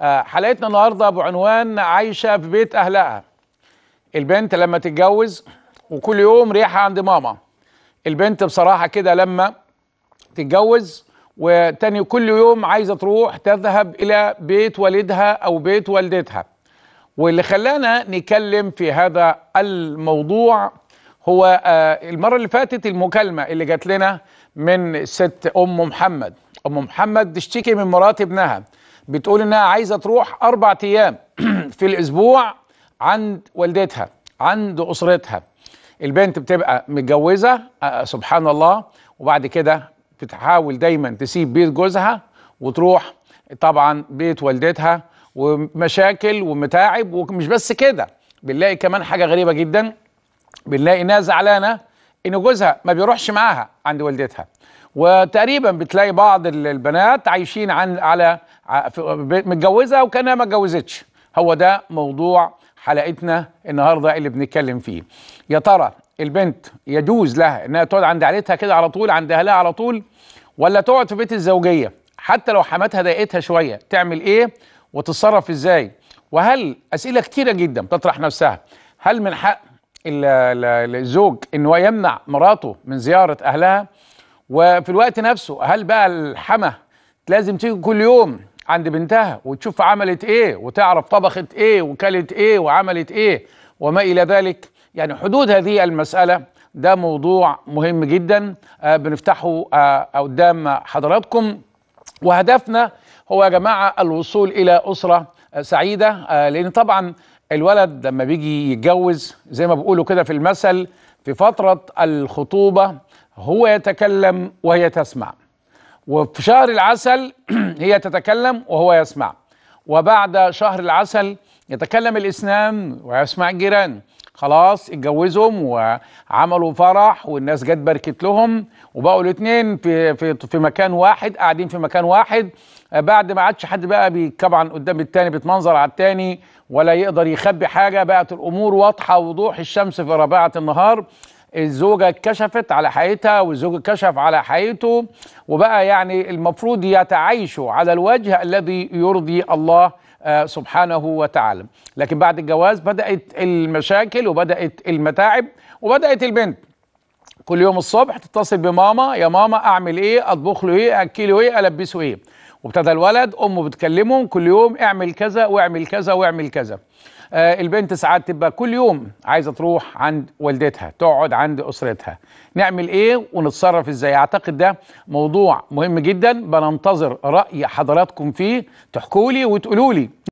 آه، حلقتنا النهارده بعنوان عايشه في بيت اهلها البنت لما تتجوز وكل يوم ريحه عند ماما البنت بصراحه كده لما تتجوز وتاني كل يوم عايزه تروح تذهب الى بيت والدها او بيت والدتها واللي خلانا نتكلم في هذا الموضوع هو آه، المره اللي فاتت المكالمه اللي جات لنا من ست ام محمد ام محمد تشتكي من مرات ابنها بتقول انها عايزه تروح اربع ايام في الاسبوع عند والدتها عند اسرتها البنت بتبقى متجوزه آه، آه، سبحان الله وبعد كده بتحاول دايما تسيب بيت جوزها وتروح طبعا بيت والدتها ومشاكل ومتاعب ومش بس كده بنلاقي كمان حاجه غريبه جدا بنلاقي انها زعلانه ان جوزها ما بيروحش معاها عند والدتها وتقريبا بتلاقي بعض البنات عايشين عن على متجوزه وكانها ما اتجوزتش هو ده موضوع حلقتنا النهارده اللي بنتكلم فيه يا ترى البنت يجوز لها انها تقعد عند عيلتها كده على طول عند اهلها على طول ولا تقعد في بيت الزوجيه حتى لو حماتها ضايقتها شويه تعمل ايه وتتصرف ازاي وهل اسئله كتيره جدا تطرح نفسها هل من حق الزوج ان هو يمنع مراته من زياره اهلها وفي الوقت نفسه هل بقى الحما لازم تيجي كل يوم عند بنتها وتشوف عملت ايه وتعرف طبخت ايه وكلت ايه وعملت ايه وما الى ذلك يعني حدود هذه المساله ده موضوع مهم جدا آه، بنفتحه آه، قدام حضراتكم وهدفنا هو يا جماعه الوصول الى اسره آه، سعيده لان طبعا الولد لما بيجي يتجوز زي ما بيقولوا كده في المثل في فتره الخطوبه هو يتكلم وهي تسمع وفي شهر العسل هي تتكلم وهو يسمع وبعد شهر العسل يتكلم الاثنان ويسمع الجيران خلاص اتجوزهم وعملوا فرح والناس جت بركت لهم وبقوا الاثنين في في في مكان واحد قاعدين في مكان واحد بعد ما عادش حد بقى طبعا قدام التاني بيتمنظر على التاني ولا يقدر يخبي حاجه بقت الامور واضحه وضوح الشمس في رابعه النهار الزوجة كشفت على حقيقتها والزوج كشف على حقيقته وبقى يعني المفروض يتعايشوا على الوجه الذي يرضي الله آه، سبحانه وتعالى لكن بعد الجواز بدأت المشاكل وبدأت المتاعب وبدأت البنت كل يوم الصبح تتصل بماما يا ماما اعمل ايه اطبخ له ايه اكله ايه البسه ايه وابتدى الولد امه بتكلمه كل يوم اعمل كذا واعمل كذا واعمل كذا آه البنت ساعات تبقى كل يوم عايزه تروح عند والدتها تقعد عند اسرتها نعمل ايه ونتصرف ازاي اعتقد ده موضوع مهم جدا بننتظر راي حضراتكم فيه تحكوا لي لي